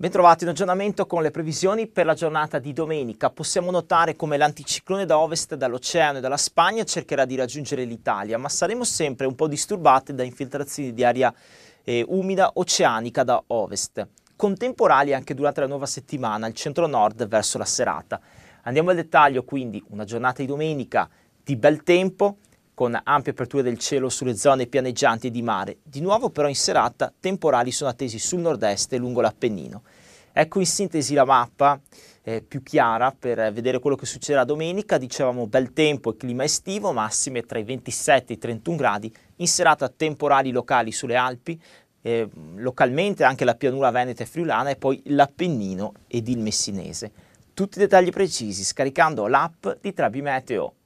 Bentrovati in aggiornamento con le previsioni per la giornata di domenica. Possiamo notare come l'anticiclone da ovest, dall'oceano e dalla Spagna cercherà di raggiungere l'Italia, ma saremo sempre un po' disturbati da infiltrazioni di aria eh, umida oceanica da ovest, contemporanee anche durante la nuova settimana al centro-nord verso la serata. Andiamo al dettaglio, quindi una giornata di domenica di bel tempo, con ampie aperture del cielo sulle zone pianeggianti di mare. Di nuovo però in serata temporali sono attesi sul nord-est e lungo l'Appennino. Ecco in sintesi la mappa eh, più chiara per vedere quello che succederà domenica. Dicevamo bel tempo e clima estivo, massime tra i 27 e i 31 gradi. In serata temporali locali sulle Alpi, eh, localmente anche la pianura veneta e friulana e poi l'Appennino ed il Messinese. Tutti i dettagli precisi scaricando l'app di Trabi Meteo.